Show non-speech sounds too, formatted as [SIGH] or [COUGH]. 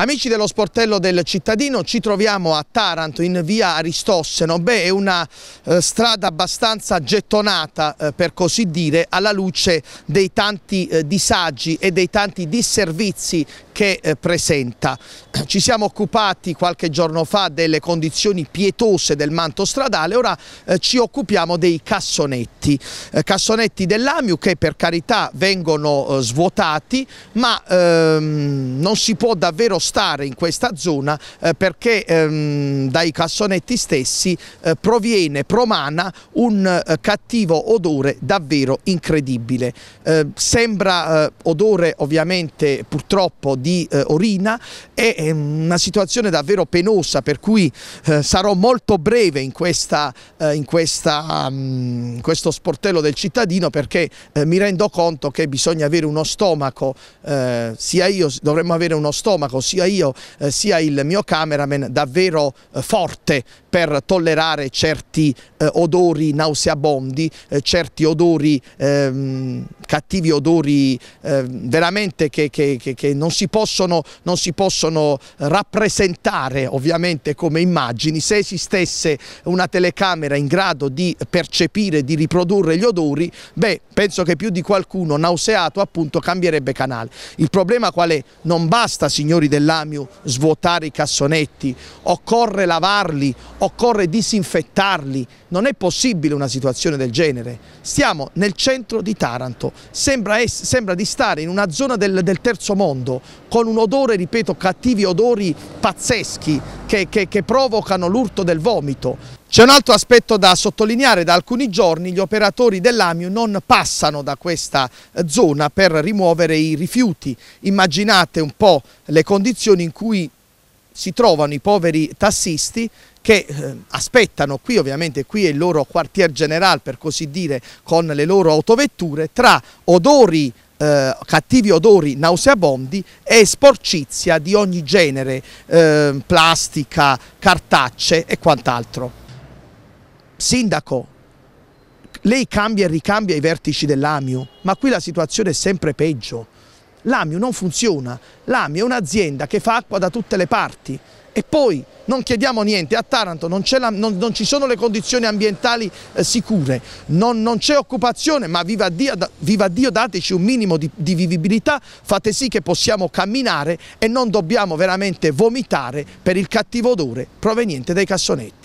Amici dello sportello del cittadino, ci troviamo a Taranto in via Aristosseno. Beh, è una eh, strada abbastanza gettonata, eh, per così dire, alla luce dei tanti eh, disagi e dei tanti disservizi che eh, presenta. [CLEARS THROAT] Ci siamo occupati qualche giorno fa delle condizioni pietose del manto stradale, ora eh, ci occupiamo dei cassonetti. Eh, cassonetti dell'AMIU che per carità vengono svuotati, ma ehm, non si può davvero stare spostare in questa zona eh, perché ehm, dai cassonetti stessi eh, proviene, promana un eh, cattivo odore davvero incredibile. Eh, sembra eh, odore ovviamente purtroppo di eh, orina, è una situazione davvero penosa per cui sarò molto breve in, questa, in, questa, um, in, questo sportello del cittadino perché mi rendo conto che bisogna avere uno stomaco, sia io dovremmo avere uno stomaco sia sia io eh, sia il mio cameraman davvero eh, forte per tollerare certi eh, odori nauseabondi, eh, certi odori, ehm, cattivi odori ehm, veramente che, che, che, che, non si possono, non si possono rappresentare ovviamente come immagini. Se esistesse una telecamera in grado di percepire, di riprodurre gli odori, beh, penso che più di qualcuno nauseato appunto cambierebbe canale. Il problema qual è? Non basta, signori della dell'AMIU svuotare i cassonetti, occorre lavarli, occorre disinfettarli, non è possibile una situazione del genere. Stiamo nel centro di Taranto, sembra, es, sembra di stare in una zona del, del, terzo mondo con un odore, ripeto, cattivi odori pazzeschi che, che, che provocano l'urto del vomito. C'è un altro aspetto da sottolineare, da alcuni giorni gli operatori dell'AMIU non passano da questa eh, zona per rimuovere i rifiuti. Immaginate un po' le condizioni in cui si trovano i poveri tassisti che eh, aspettano qui ovviamente qui è il loro quartier generale per così dire con le loro autovetture tra odori eh, cattivi odori nauseabondi e sporcizia di ogni genere, eh, plastica, cartacce e quant'altro. Sindaco, lei cambia e ricambia i vertici dell'AMIU, ma qui la situazione è sempre peggio. L'AMIU non funziona, l'AMIU è un'azienda che fa acqua da tutte le parti e poi non chiediamo niente, a Taranto non, la, non, non ci sono le condizioni ambientali eh, sicure, non, non c'è occupazione, ma viva Dio, viva Dio, dateci un minimo di, di vivibilità, fate sì che possiamo camminare e non dobbiamo veramente vomitare per il cattivo odore proveniente dai cassonetti.